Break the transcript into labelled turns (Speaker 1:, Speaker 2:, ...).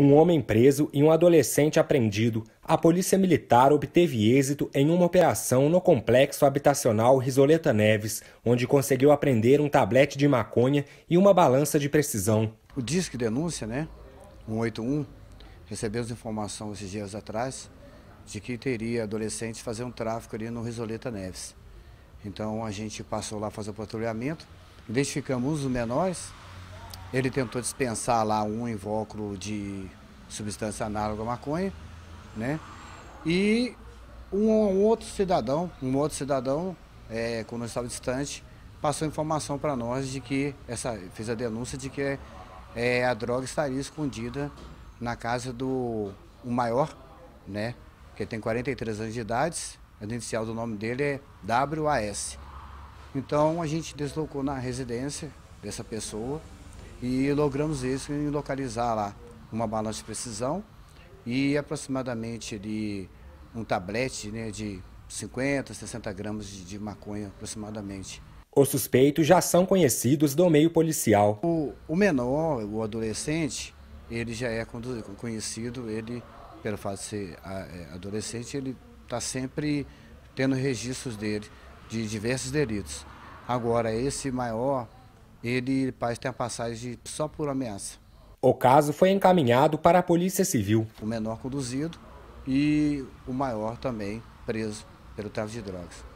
Speaker 1: um homem preso e um adolescente apreendido, a Polícia Militar obteve êxito em uma operação no complexo habitacional Risoleta Neves, onde conseguiu apreender um tablete de maconha e uma balança de precisão. O Disque Denúncia, né,
Speaker 2: 181, recebemos informação esses dias atrás de que teria adolescentes fazendo um tráfico ali no Risoleta Neves. Então a gente passou lá fazer o patrulhamento, identificamos os menores, ele tentou dispensar lá um invólucro de substância análoga à maconha, né? E um, um outro cidadão, um outro cidadão, é, quando estava distante, passou informação para nós de que essa fez a denúncia de que é, a droga estaria escondida na casa do o maior, né? Que tem 43 anos de idade, a inicial do nome dele é WAS. Então a gente deslocou na residência dessa pessoa e logramos isso em localizar lá uma balança de precisão e aproximadamente ali um tablete né, de 50, 60 gramas de, de maconha aproximadamente.
Speaker 1: Os suspeitos já são conhecidos do meio policial. O,
Speaker 2: o menor, o adolescente, ele já é conhecido, ele, pelo fato de ser é, adolescente, ele está sempre tendo registros dele de diversos delitos. Agora, esse maior, ele parece ter uma passagem só por ameaça. O caso foi encaminhado para a Polícia Civil. O menor conduzido e o maior também preso pelo tráfico de drogas.